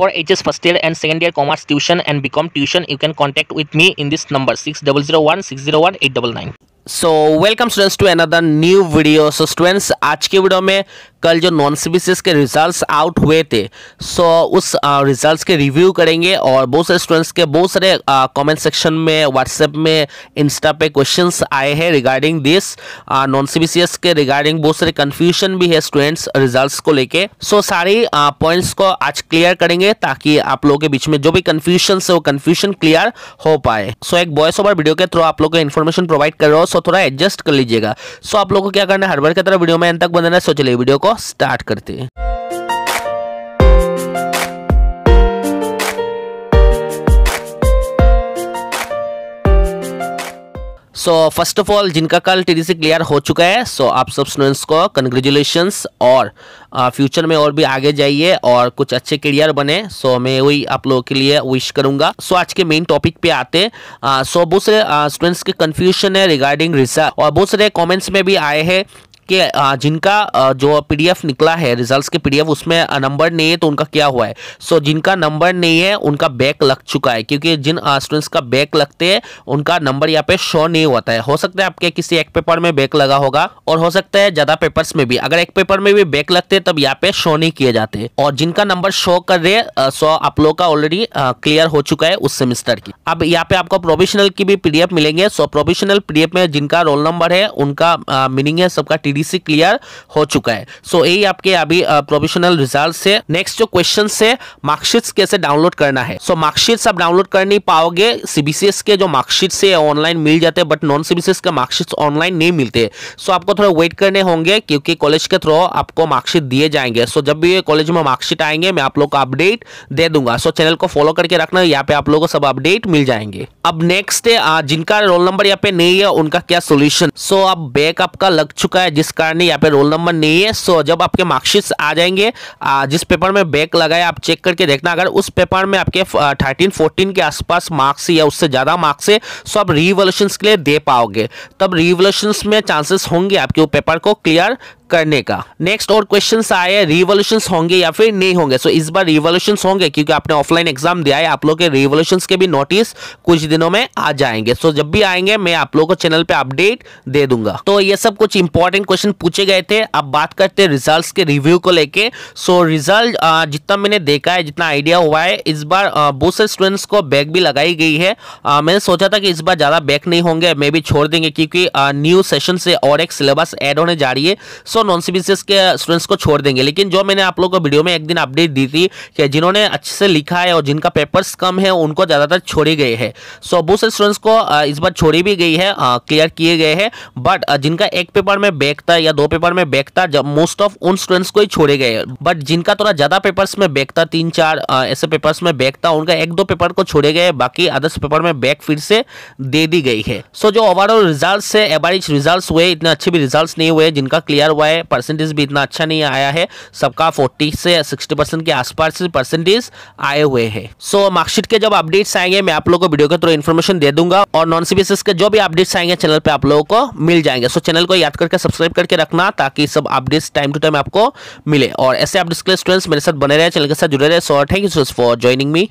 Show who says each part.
Speaker 1: for HS first year and second year commerce tuition and become tuition, you can contact with me in this number 6001 601 899. So welcome students to another new video so students आज के video में कल जो non CBCS के results out हुए थे सो उस results के रिव्यू करेंगे और बहुत सारे स्टूडेंट्स के बहुत सारे कमेंट सेक्शन में व्हाट्सएप में इंस्टा पे क्वेश्चंस आए हैं रिगार्डिंग दिस नॉन सीबीसीएस के रिगार्डिंग बहुत सारे कन्फ्यूजन भी है स्टूडेंट्स रिजल्ट को लेके सो so, सारी पॉइंट्स को आज क्लियर करेंगे ताकि आप लोगों के बीच में जो भी कन्फ्यूजन है वो कन्फ्यूजन क्लियर हो पाए सो so, एक वॉइस ओवर वीडियो के थ्रू आप लोग को इन्फॉर्मेशन प्रोवाइड कर रहे हो सो थोड़ा एडजस्ट कर लीजिएगा सो so, आप लोग को क्या करना है हर बार की तरह वीडियो में अंत तक बनाना है सो चलिए वीडियो को को स्टार्ट करते हैं सो फर्स्ट ऑफ ऑल जिनका कल टी से क्लियर हो चुका है सो so, आप सब स्टूडेंट्स को कंग्रेचुलेशंस और फ्यूचर uh, में और भी आगे जाइए और कुछ अच्छे करियर बने सो so, मैं वही आप लोगों के लिए विश करूंगा सो so, आज के मेन टॉपिक पे आते सो uh, बहुत सारे स्टूडेंट्स के कंफ्यूजन है रिगार्डिंग रिसर्च और बहुत सारे कॉमेंट्स में भी आए हैं के जिनका जो पीडीएफ निकला है रिजल्ट्स के पीडीएफ उसमें नंबर नहीं है तो उनका क्या हुआ है सो so, जिनका नंबर नहीं है उनका बैक लग चुका है क्योंकि जिन स्टूडेंट्स का बैक लगते हैं उनका नंबर यहाँ पे शो नहीं होता है हो सकता है आपके किसी एक पेपर में बैक लगा होगा और हो सकता है ज़्यादा पेपर में भी अगर एक पेपर में भी बैक लगते हैं तब यहाँ पे शो नहीं किए जाते और जिनका नंबर शो कर रहे सो आप लोग का ऑलरेडी क्लियर हो चुका है उस सेमिस्टर की अब यहाँ पे आपको प्रोफेशनल की भी पीडीएफ मिलेंगे सो प्रोफेशनल पीडीएफ में जिनका रोल नंबर है उनका मीनिंग है सबका टी बीडीसी क्लियर हो चुका है सो so, यही आपके अभी प्रोफेशनल रिजल्ट से नेक्स्ट जो क्वेश्चन से मार्कशीट्स कैसे डाउनलोड करना है सो so, मार्कशीट्स आप डाउनलोड कर नहीं पाओगे सीबीसीएस के जो मार्कशीट से ऑनलाइन मिल जाते हैं बट नॉन सीबीसीएस के मार्कशीट ऑनलाइन नहीं मिलते सो so, आपको थोड़ा वेट करने होंगे क्योंकि कॉलेज के थ्रू आपको मार्कशीट दिए जाएंगे सो so, जब भी कॉलेज में मार्कशीट आएंगे मैं आप लोग को अपडेट दे दूंगा सो so, चैनल को फॉलो करके रखना यहाँ पे आप लोग को सब अपडेट मिल जाएंगे अब नेक्स्ट जिनका रोल नंबर यहाँ पे नहीं है उनका क्या सोल्यूशन सो so, अब बैक आपका लग चुका है जिस इस कारण यहाँ पे रोल नंबर नहीं है सो जब आपके मार्कशीट्स आ जाएंगे जिस पेपर में बैक लगाए आप चेक करके देखना अगर उस पेपर में आपके थर्टीन फोर्टीन के आसपास मार्क्स या उससे ज़्यादा मार्क्स है सो आप रिवोल्यूशन के लिए दे पाओगे तब रिवोल्यूशन में चांसेस होंगे आपके वो पेपर को क्लियर करने का नेक्स्ट और क्वेश्चन आए रिवोल्यूशन होंगे या फिर नहीं होंगे सो so, इस बार रिवोल्यूशन होंगे क्योंकि आपने ऑफलाइन एग्जाम दिया है आप लोग के रिवोल्यूशन के भी नोटिस कुछ दिनों में आ जाएंगे सो so, जब भी आएंगे मैं आप लोगों को चैनल पे अपडेट दे दूंगा तो ये सब कुछ इंपॉर्टेंट क्वेश्चन पूछे गए थे अब बात करते हैं रिजल्ट के रिव्यू को लेके सो so, रिजल्ट जितना मैंने देखा है जितना आइडिया हुआ है इस बार बहुत सारे स्टूडेंट्स को बैग भी लगाई गई है आ, मैंने सोचा था कि इस बार ज़्यादा बैक नहीं होंगे मे भी छोड़ देंगे क्योंकि न्यू सेशन से और एक सिलेबस एड होने जा रही है सो सौ नॉन सी के स्टूडेंट्स को छोड़ देंगे लेकिन जो मैंने आप लोग को वीडियो में एक दिन अपडेट दी थी कि जिन्होंने अच्छे से लिखा है और जिनका पेपर्स कम है उनको ज़्यादातर छोड़ी गई है सो बहुत से स्टूडेंट्स को इस बार छोड़ी भी गई है क्लियर किए गए हैं बट जिनका एक पेपर में बैक था या दो पेपर में बैक था जब मोस्ट ऑफ उन स्टूडेंट्स को ही छोड़े गए बट जिनका थोड़ा ज़्यादा पेपर्स में बैक था तीन चार ऐसे पेपर्स में बैक था उनका एक दो पेपर को छोड़े गए बाकी अदर्स पेपर में बैक फिर से दे दी गई है सो जो ओवरऑल रिजल्ट है एवरेज रिजल्ट हुए इतने अच्छे भी रिजल्ट नहीं हुए जिनका क्लियर हुआ है परसेंटेज भी इतना अच्छा नहीं आया है सबका फोर्टी से सिक्सटी परसेंट के आसपास परसेंटेज आए हुए हैं सो so, मार्कशीट के जब अपडेट्स आएंगे मैं आप लोगों को वीडियो के थ्रू इन्फॉर्मेशन दे दूंगा और नॉन सीबीएसएस e के जो भी अपडेट्स आएंगे चैनल पर आप लोगों को मिल जाएंगे सो so, चैनल को याद करके सब्सक्राइब करके रखना ताकि सब अपडेट्स टाइम टू टाइम आपको मिले और ऐसे अपडेट्स के लिए स्टूडेंट्स मेरे साथ बने रहे चैनल के साथ जुड़े रहे so thank you for joining me